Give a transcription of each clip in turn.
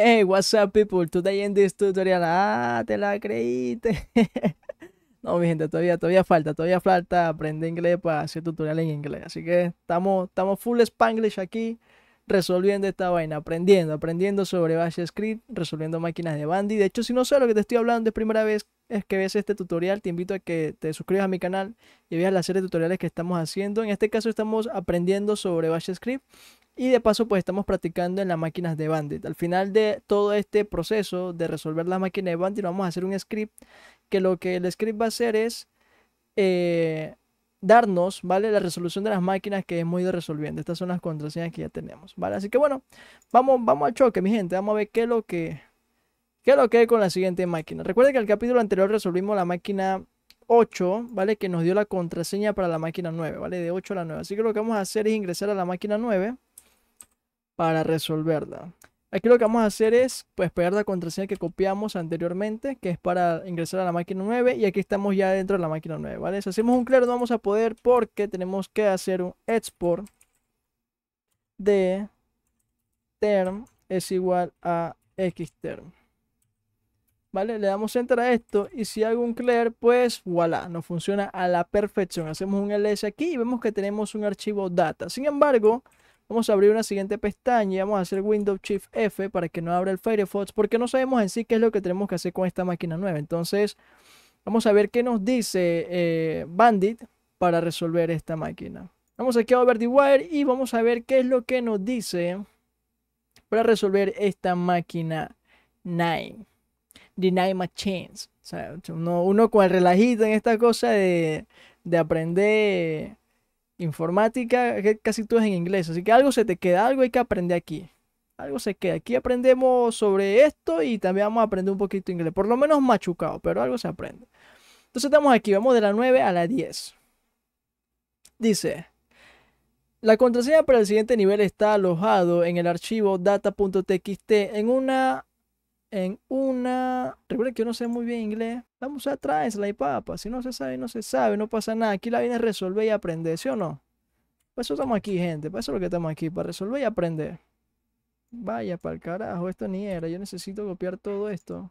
Hey, what's up people? Today in this tutorial. Ah, te la creíste. no, mi gente, todavía, todavía falta, todavía falta aprender inglés para hacer tutorial en inglés. Así que estamos, estamos full Spanglish aquí resolviendo esta vaina, aprendiendo, aprendiendo sobre Bash Script, resolviendo máquinas de Bandy. De hecho, si no sé lo que te estoy hablando es primera vez es que ves este tutorial, te invito a que te suscribas a mi canal y veas la serie de tutoriales que estamos haciendo. En este caso estamos aprendiendo sobre Bash Script y de paso, pues estamos practicando en las máquinas de Bandit. Al final de todo este proceso de resolver las máquinas de Bandit, vamos a hacer un script que lo que el script va a hacer es eh, darnos, ¿vale? La resolución de las máquinas que hemos ido resolviendo. Estas son las contraseñas que ya tenemos, ¿vale? Así que bueno, vamos, vamos al choque, mi gente. Vamos a ver qué es lo que, qué lo que hay con la siguiente máquina. Recuerden que en el capítulo anterior resolvimos la máquina 8, ¿vale? Que nos dio la contraseña para la máquina 9, ¿vale? De 8 a la 9. Así que lo que vamos a hacer es ingresar a la máquina 9 para resolverla. Aquí lo que vamos a hacer es pues, pegar la contraseña que copiamos anteriormente, que es para ingresar a la máquina 9. Y aquí estamos ya dentro de la máquina 9, ¿vale? Si hacemos un clear no vamos a poder porque tenemos que hacer un export de term es igual a xterm. ¿Vale? Le damos enter a esto y si hago un clear, pues voilà, nos funciona a la perfección. Hacemos un ls aquí y vemos que tenemos un archivo data. Sin embargo, Vamos a abrir una siguiente pestaña y vamos a hacer Windows Shift F para que no abra el Firefox porque no sabemos en sí qué es lo que tenemos que hacer con esta máquina nueva. Entonces, vamos a ver qué nos dice eh, Bandit para resolver esta máquina. Vamos aquí a Over the Wire y vamos a ver qué es lo que nos dice para resolver esta máquina 9. Deny my uno, uno, con el relajito en esta cosa de, de aprender informática, casi todo es en inglés. Así que algo se te queda, algo hay que aprender aquí. Algo se queda. Aquí aprendemos sobre esto y también vamos a aprender un poquito inglés. Por lo menos machucado, pero algo se aprende. Entonces estamos aquí, vamos de la 9 a la 10. Dice, la contraseña para el siguiente nivel está alojado en el archivo data.txt en una en una. Recuerden que yo no sé muy bien inglés. Vamos atrás la y Si no se sabe, no se sabe, no pasa nada. Aquí la viene a resolver y aprender, ¿sí o no? Por eso estamos aquí, gente. Por eso es lo que estamos aquí, para resolver y aprender. Vaya, para el carajo, esto ni era. Yo necesito copiar todo esto.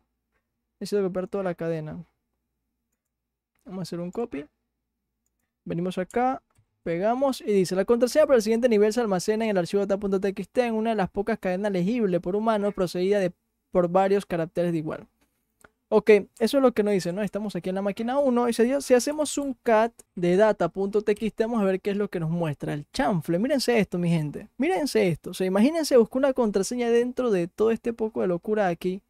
Necesito copiar toda la cadena. Vamos a hacer un copy. Venimos acá, pegamos y dice, la contraseña para el siguiente nivel se almacena en el archivo data.txt en una de las pocas cadenas legible por humanos procedida de por varios caracteres de igual. Ok, eso es lo que nos dice, ¿no? Estamos aquí en la máquina 1 y si, si hacemos un cat de data.txt vamos a ver qué es lo que nos muestra el chanfle. Mírense esto, mi gente. Mírense esto. O sea, imagínense, buscar una contraseña dentro de todo este poco de locura aquí.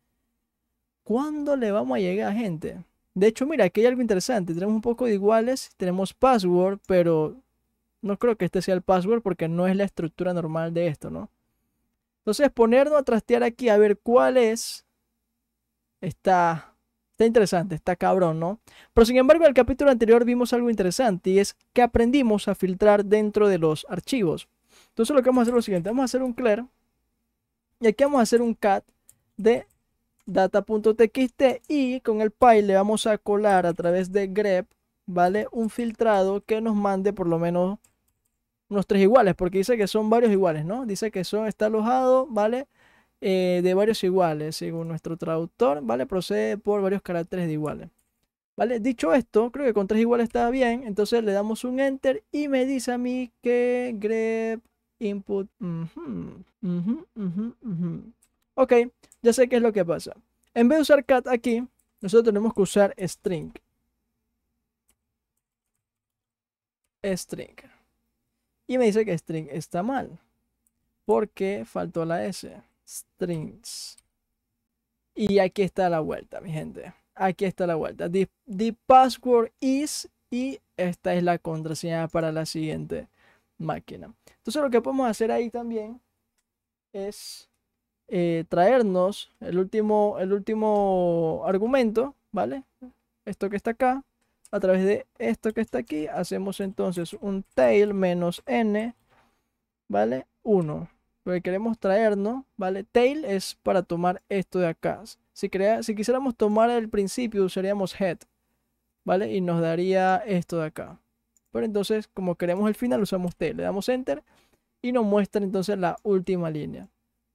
¿Cuándo le vamos a llegar, gente? De hecho, mira, aquí hay algo interesante. Tenemos un poco de iguales, tenemos password, pero no creo que este sea el password porque no es la estructura normal de esto, ¿no? Entonces, ponernos a trastear aquí a ver cuál es. Está, interesante, está cabrón, ¿no? Pero sin embargo, en el capítulo anterior vimos algo interesante y es que aprendimos a filtrar dentro de los archivos. Entonces, lo que vamos a hacer es lo siguiente: vamos a hacer un clear y aquí vamos a hacer un cat de data.txt y con el pile le vamos a colar a través de grep, ¿vale? Un filtrado que nos mande por lo menos unos tres iguales, porque dice que son varios iguales, ¿no? Dice que son, está alojado, ¿vale? Eh, de varios iguales, según nuestro traductor, ¿vale? Procede por varios caracteres de iguales. ¿Vale? Dicho esto, creo que con tres iguales está bien, entonces le damos un enter y me dice a mí que grep input. ok, ya sé qué es lo que pasa. En vez de usar cat aquí, nosotros tenemos que usar string. String. Y me dice que string está mal. Porque faltó la S. Strings. Y aquí está la vuelta, mi gente. Aquí está la vuelta. The, password is y esta es la contraseña para la siguiente máquina. Entonces lo que podemos hacer ahí también es eh, traernos el último, el último argumento, ¿vale? Esto que está acá, a través de esto que está aquí, hacemos entonces un tail menos n, ¿vale? 1. porque queremos traernos, ¿vale? Tail es para tomar esto de acá. Si, si quisiéramos tomar el principio, usaríamos head, ¿vale? Y nos daría esto de acá. Pero entonces, como queremos el final, usamos tail. Le damos enter y nos muestra entonces la última línea,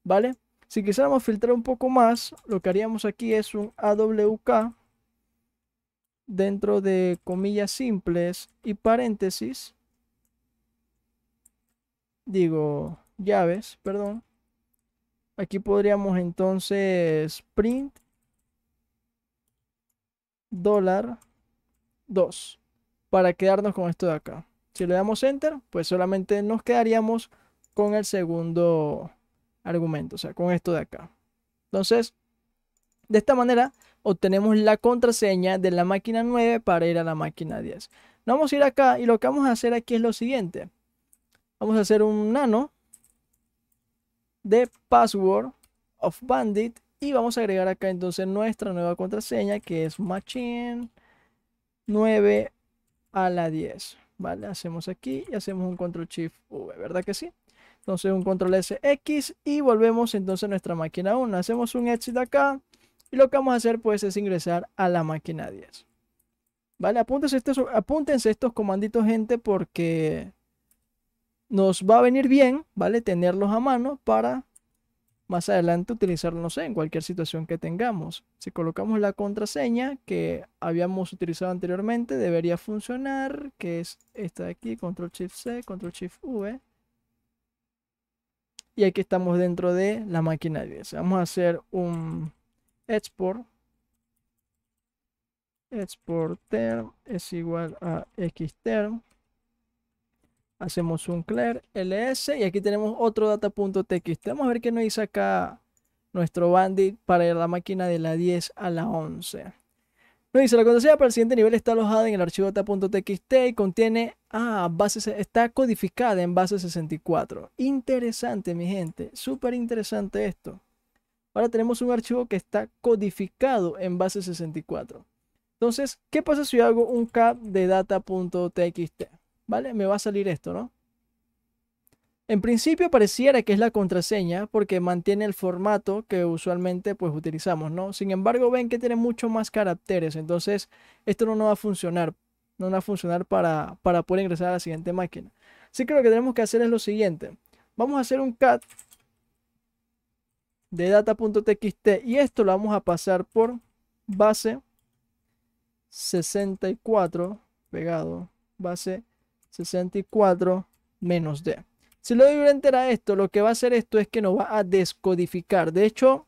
¿vale? Si quisiéramos filtrar un poco más, lo que haríamos aquí es un AWK, dentro de comillas simples y paréntesis, digo llaves, perdón. Aquí podríamos entonces print dólar 2 para quedarnos con esto de acá. Si le damos enter, pues solamente nos quedaríamos con el segundo argumento, o sea, con esto de acá. Entonces, de esta manera obtenemos la contraseña de la máquina 9 para ir a la máquina 10. vamos a ir acá y lo que vamos a hacer aquí es lo siguiente. Vamos a hacer un nano de password of bandit y vamos a agregar acá entonces nuestra nueva contraseña que es machine 9 a la 10. Vale, hacemos aquí y hacemos un control shift V, ¿verdad que sí? Entonces un control S X y volvemos entonces a nuestra máquina 1. Hacemos un exit acá y lo que vamos a hacer pues es ingresar a la máquina 10. ¿Vale? Apúntense estos, apúntense estos comanditos gente porque nos va a venir bien, ¿vale? Tenerlos a mano para más adelante utilizarlos, en cualquier situación que tengamos. Si colocamos la contraseña que habíamos utilizado anteriormente, debería funcionar, que es esta de aquí, control shift C, control shift V. Y aquí estamos dentro de la máquina 10. Vamos a hacer un export export term es igual a xterm hacemos un clear ls y aquí tenemos otro data.txt vamos a ver qué nos dice acá nuestro bandit para la máquina de la 10 a la 11 nos dice la contraseña para el siguiente nivel está alojada en el archivo data.txt y contiene ah, está codificada en base 64 interesante mi gente súper interesante esto ahora tenemos un archivo que está codificado en base 64. Entonces, ¿qué pasa si hago un cat de data.txt? ¿Vale? Me va a salir esto, ¿no? En principio pareciera que es la contraseña porque mantiene el formato que usualmente pues utilizamos, ¿no? Sin embargo, ven que tiene mucho más caracteres, entonces esto no va a funcionar, no va a funcionar para, para poder ingresar a la siguiente máquina. Así que lo que tenemos que hacer es lo siguiente. Vamos a hacer un cat de data.txt y esto lo vamos a pasar por base 64 pegado base 64 menos d si le doy enter a esto lo que va a hacer esto es que nos va a descodificar de hecho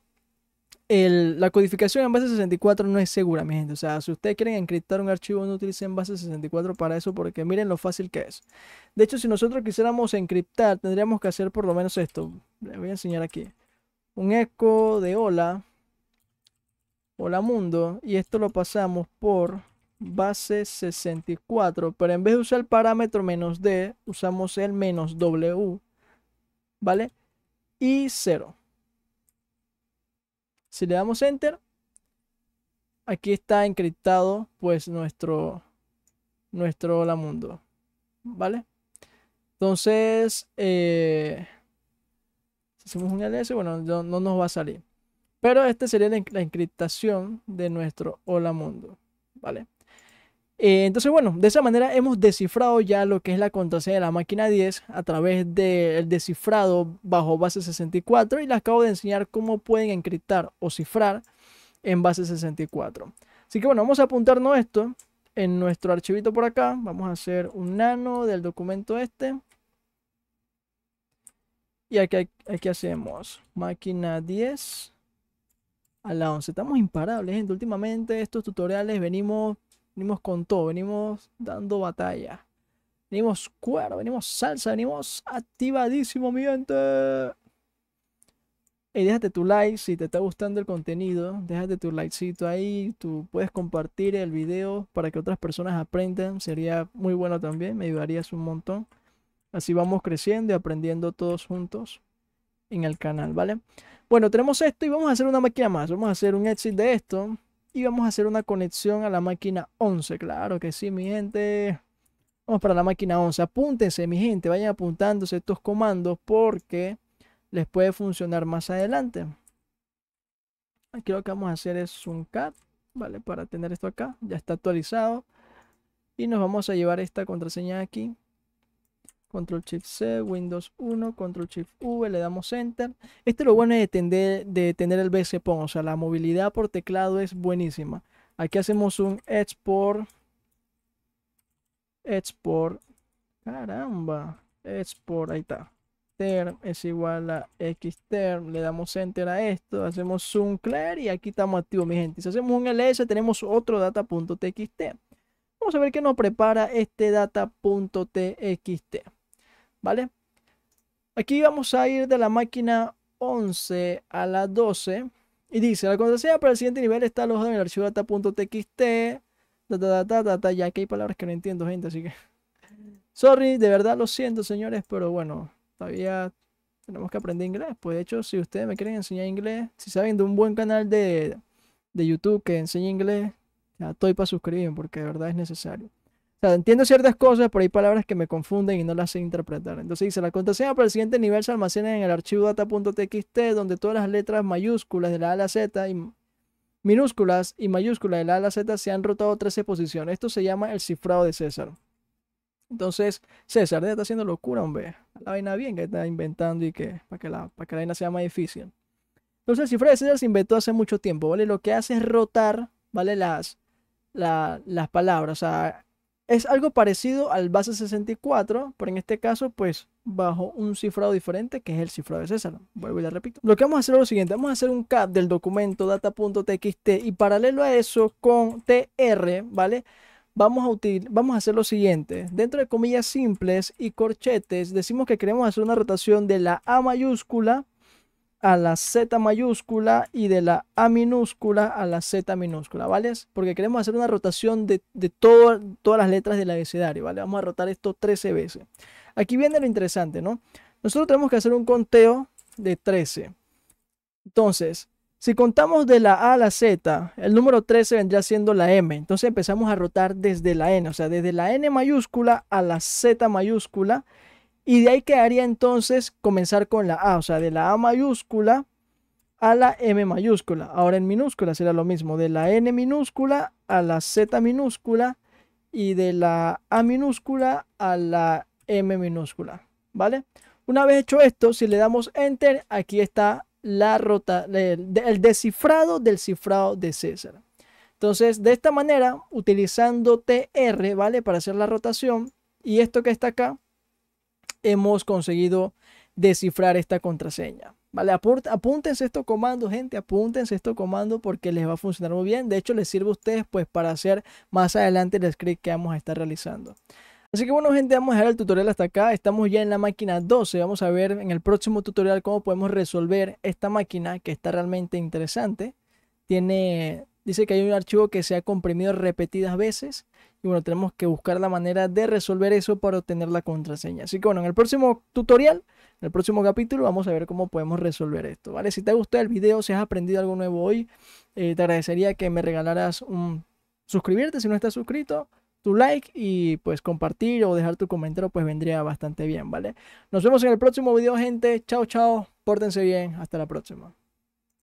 la codificación en base 64 no es segura, mi gente. O sea, si ustedes quieren encriptar un archivo, no utilicen base 64 para eso, porque miren lo fácil que es. De hecho, si nosotros quisiéramos encriptar, tendríamos que hacer por lo menos esto. Le voy a enseñar aquí un eco de hola, hola mundo, y esto lo pasamos por base 64, pero en vez de usar el parámetro menos D, usamos el menos W, ¿vale? Y 0. Si le damos enter, aquí está encriptado pues nuestro, nuestro hola mundo, ¿vale? Entonces, eh, hicimos hacemos un ls, bueno, no, nos va a salir. Pero esta sería la, encriptación de nuestro hola mundo. ¿Vale? Eh, entonces, bueno, de esa manera hemos descifrado ya lo que es la contraseña de la máquina 10 a través del descifrado bajo base 64 y les acabo de enseñar cómo pueden encriptar o cifrar en base 64. Así que bueno, vamos a apuntarnos esto en nuestro archivito por acá. Vamos a hacer un nano del documento este. Y aquí, aquí hacemos máquina 10 a la 11. Estamos imparables, gente. Últimamente estos tutoriales venimos, venimos con todo, venimos dando batalla. Venimos cuero, venimos salsa, venimos activadísimo, mi gente. Y déjate tu like si te está gustando el contenido. Déjate tu likecito ahí. Tú puedes compartir el video para que otras personas aprendan. Sería muy bueno también. Me ayudarías un montón. Así vamos creciendo y aprendiendo todos juntos en el canal, ¿vale? Bueno, tenemos esto y vamos a hacer una máquina más. Vamos a hacer un exit de esto y vamos a hacer una conexión a la máquina 11. Claro que sí, mi gente. Vamos para la máquina 11. Apúntense, mi gente. Vayan apuntándose estos comandos porque les puede funcionar más adelante. Aquí lo que vamos a hacer es un cat, ¿vale? Para tener esto acá. Ya está actualizado. Y nos vamos a llevar esta contraseña aquí Control Shift C, Windows 1, Control Shift V, le damos Enter. Esto lo bueno de tener, de tener el BCPON. o sea, la movilidad por teclado es buenísima. Aquí hacemos un export. Export. Caramba. Export, ahí está. Term es igual a Xterm. Le damos Enter a esto. Hacemos un Clear y aquí estamos activos, mi gente. Si hacemos un LS, tenemos otro data.txt. Vamos a ver qué nos prepara este data.txt. ¿Vale? Aquí vamos a ir de la máquina 11 a la 12. Y dice, la contraseña para el siguiente nivel está alojada en el archivo data.txt. ya que hay palabras que no entiendo, gente, así que... Sorry, de verdad lo siento, señores, pero bueno, todavía tenemos que aprender inglés. Pues de hecho, si ustedes me quieren enseñar inglés, si saben de un buen canal de, YouTube que enseñe inglés, ya estoy para suscribirme porque de verdad es necesario entiendo ciertas cosas, pero hay palabras que me confunden y no las sé interpretar. Entonces dice, la contraseña para el siguiente nivel se almacena en el archivo data.txt, donde todas las letras mayúsculas de la A a la Z y minúsculas y mayúsculas de la A a la Z se han rotado 13 posiciones. Esto se llama el cifrado de César. Entonces, César ya está haciendo locura, hombre. La vaina bien que está inventando y que para que la, para vaina sea más difícil. Entonces, el cifrado de César se inventó hace mucho tiempo, ¿vale? Lo que hace es rotar, ¿vale? Las, las palabras. O sea, es algo parecido al base 64, pero en este caso, pues bajo un cifrado diferente que es el cifrado de César. Vuelvo y le repito. Lo que vamos a hacer es lo siguiente, vamos a hacer un cap del documento data.txt y paralelo a eso con tr, ¿vale? Vamos a, vamos a hacer lo siguiente. Dentro de comillas simples y corchetes decimos que queremos hacer una rotación de la A mayúscula a la Z mayúscula y de la A minúscula a la Z minúscula, ¿vale? Porque queremos hacer una rotación de, de todas las letras del abecedario, ¿vale? Vamos a rotar esto 13 veces. Aquí viene lo interesante, ¿no? Nosotros tenemos que hacer un conteo de 13. Entonces, si contamos de la A a la Z, el número 13 vendría siendo la M. Entonces empezamos a rotar desde la N, o sea, desde la N mayúscula a la Z mayúscula y de ahí quedaría entonces comenzar con la A, o sea, de la A mayúscula a la M mayúscula. Ahora en minúscula será lo mismo, de la N minúscula a la Z minúscula y de la A minúscula a la M minúscula, ¿vale? Una vez hecho esto, si le damos Enter, aquí está la rota, el descifrado del cifrado de César. Entonces, de esta manera, utilizando TR, ¿vale? Para hacer la rotación, y esto que está acá, hemos conseguido descifrar esta contraseña. Vale, apúntense esto comando gente, apúntense esto comando porque les va a funcionar muy bien. De hecho, les sirve a ustedes pues para hacer más adelante el script que vamos a estar realizando. Así que bueno gente, vamos a dejar el tutorial hasta acá. Estamos ya en la máquina 12. Vamos a ver en el próximo tutorial cómo podemos resolver esta máquina que está realmente interesante. Tiene Dice que hay un archivo que se ha comprimido repetidas veces. Y bueno, tenemos que buscar la manera de resolver eso para obtener la contraseña. Así que bueno, en el próximo tutorial, en el próximo capítulo, vamos a ver cómo podemos resolver esto. ¿vale? Si te ha gustado el video, si has aprendido algo nuevo hoy, eh, te agradecería que me regalaras un suscribirte si no estás suscrito tu like y pues compartir o dejar tu comentario pues vendría bastante bien, ¿vale? Nos vemos en el próximo video, gente. Chao, chao. Pórtense bien. Hasta la próxima.